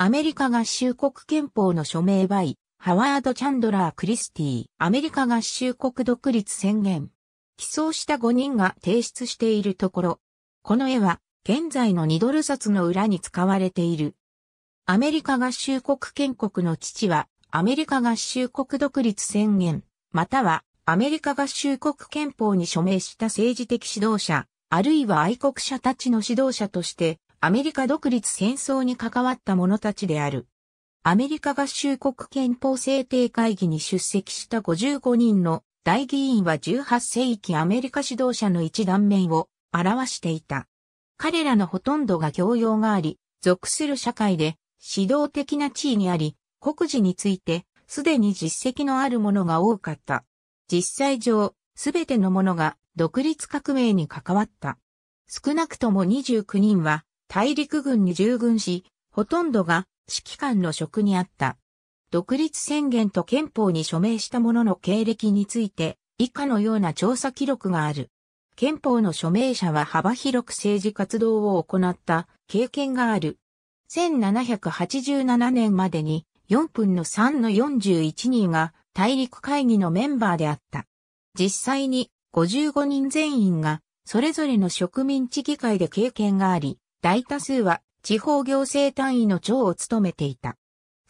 アメリカ合衆国憲法の署名バハワード・チャンドラー・クリスティ、アメリカ合衆国独立宣言。起訴した5人が提出しているところ。この絵は、現在の2ドル札の裏に使われている。アメリカ合衆国建国の父は、アメリカ合衆国独立宣言、または、アメリカ合衆国憲法に署名した政治的指導者、あるいは愛国者たちの指導者として、アメリカ独立戦争に関わった者たちである。アメリカ合衆国憲法制定会議に出席した55人の大議員は18世紀アメリカ指導者の一断面を表していた。彼らのほとんどが教養があり、属する社会で指導的な地位にあり、国事についてすでに実績のあるものが多かった。実際上、すべてのものが独立革命に関わった。少なくとも29人は大陸軍に従軍し、ほとんどが指揮官の職にあった。独立宣言と憲法に署名した者の経歴について、以下のような調査記録がある。憲法の署名者は幅広く政治活動を行った経験がある。1787年までに4分の3の41人が大陸会議のメンバーであった。実際に55人全員がそれぞれの植民地議会で経験があり、大多数は地方行政単位の長を務めていた。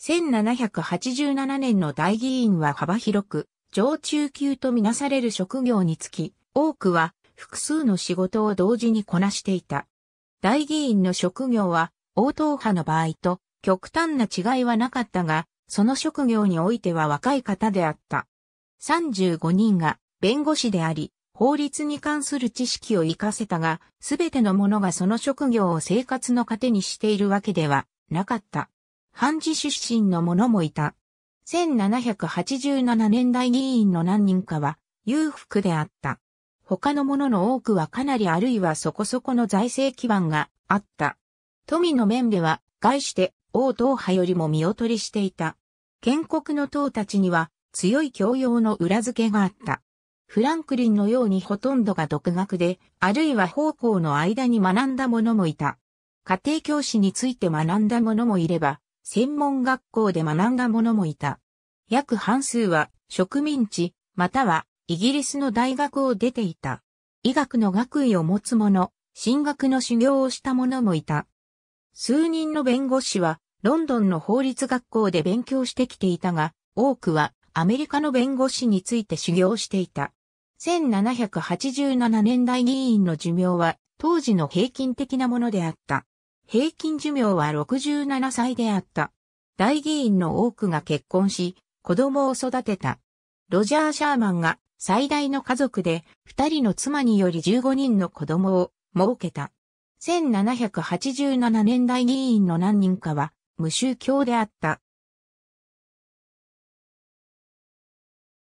1787年の大議員は幅広く、上中級とみなされる職業につき、多くは複数の仕事を同時にこなしていた。大議員の職業は、応答派の場合と極端な違いはなかったが、その職業においては若い方であった。35人が弁護士であり、法律に関する知識を活かせたが、すべての者がその職業を生活の糧にしているわけではなかった。判事出身の者もいた。1787年代議員の何人かは裕福であった。他の者の多くはかなりあるいはそこそこの財政基盤があった。富の面では、概して王党派よりも見劣りしていた。建国の党たちには強い教養の裏付けがあった。フランクリンのようにほとんどが独学で、あるいは方向の間に学んだ者もいた。家庭教師について学んだ者もいれば、専門学校で学んだ者もいた。約半数は植民地、またはイギリスの大学を出ていた。医学の学位を持つ者、進学の修行をした者もいた。数人の弁護士は、ロンドンの法律学校で勉強してきていたが、多くはアメリカの弁護士について修行していた。1787年代議員の寿命は当時の平均的なものであった。平均寿命は67歳であった。大議員の多くが結婚し、子供を育てた。ロジャー・シャーマンが最大の家族で、二人の妻により15人の子供を設けた。1787年代議員の何人かは無宗教であった。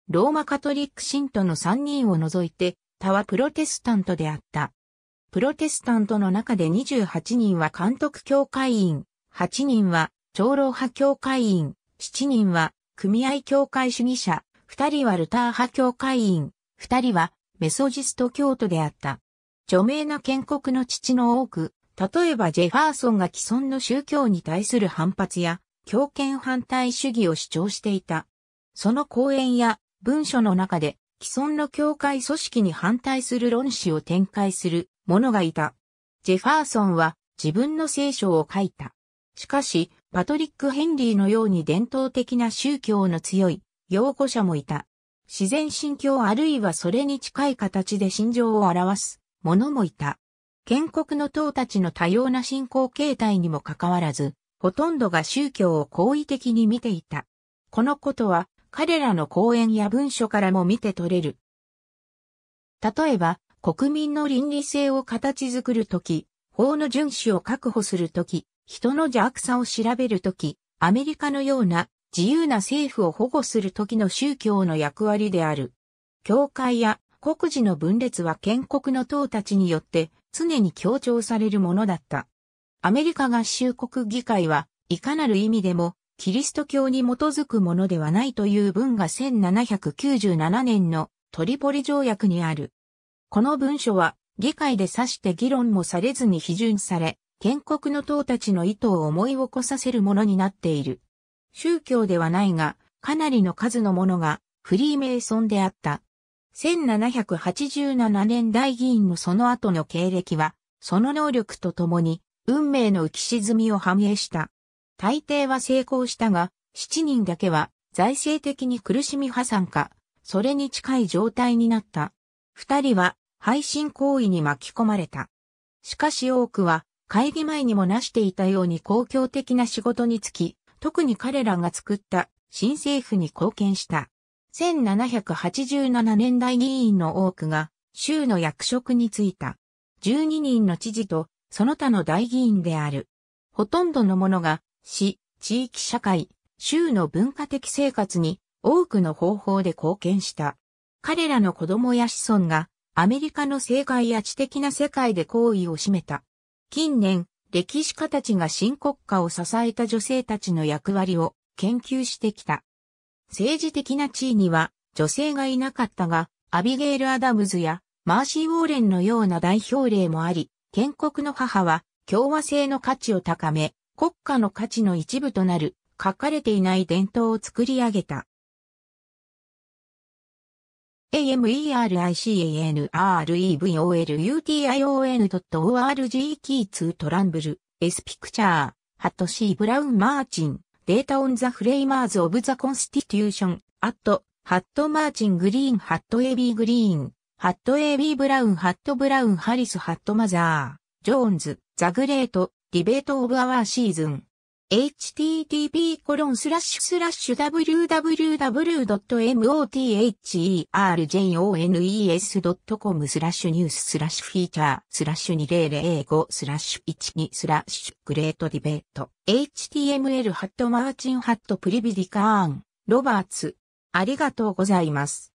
ローマカトリック信徒の3人を除いて、他はプロテスタントであった。プロテスタントの中で28人は監督教会員、8人は長老派教会員、7人は組合教会主義者、2人はルター派教会員、2人はメソジスト教徒であった。著名な建国の父の多く、例えばジェファーソンが既存の宗教に対する反発や、強権反対主義を主張していた。その講演や文書の中で既存の教会組織に反対する論旨を展開する者がいた。ジェファーソンは自分の聖書を書いた。しかし、パトリック・ヘンリーのように伝統的な宗教の強い擁護者もいた。自然信教あるいはそれに近い形で心情を表す者もいた。建国の党たちの多様な信仰形態にもかかわらず、ほとんどが宗教を好意的に見ていた。このことは彼らの講演や文書からも見て取れる。例えば、国民の倫理性を形作るとき、法の遵守を確保するとき、人の邪悪さを調べるとき、アメリカのような自由な政府を保護するときの宗教の役割である。教会や国事の分裂は建国の党たちによって常に強調されるものだった。アメリカ合衆国議会はいかなる意味でもキリスト教に基づくものではないという文が1797年のトリポリ条約にある。この文書は議会で指して議論もされずに批准され、建国の党たちの意図を思い起こさせるものになっている。宗教ではないが、かなりの数のものがフリーメイソンであった。1787年代議員のその後の経歴は、その能力とともに運命の浮き沈みを反映した。大抵は成功したが、7人だけは財政的に苦しみ破産か、それに近い状態になった。二人は配信行為に巻き込まれた。しかし多くは会議前にもなしていたように公共的な仕事につき、特に彼らが作った新政府に貢献した。1787年代議員の多くが州の役職に就いた。12人の知事とその他の大議員である。ほとんどの者が市、地域社会、州の文化的生活に多くの方法で貢献した。彼らの子供や子孫がアメリカの政界や知的な世界で行為を占めた。近年、歴史家たちが新国家を支えた女性たちの役割を研究してきた。政治的な地位には女性がいなかったが、アビゲイル・アダムズやマーシー・ウォーレンのような代表例もあり、建国の母は共和制の価値を高め、国家の価値の一部となる書かれていない伝統を作り上げた。americcanrevol.utiion.org キーツートランブル、エスピクチャー、ハットシーブラウンマーチン、データオンザフレイマーズオブザコンスティテューション、アット、ハットマーチングリーン、ハットエビーグリーン、ハットエビーブラウン、ハットブラウン、ハリス、ハットマザー、ジョーンズ、ザグレート、ディベートオブアワーシーズン。http://www.moterjones.com スラッシュニューススラッシュフィーチャースラッシュ2005スラッシュ12スラッシュグレートディベート html ハットマーチンハットプリビディカーンロバーツありがとうございます。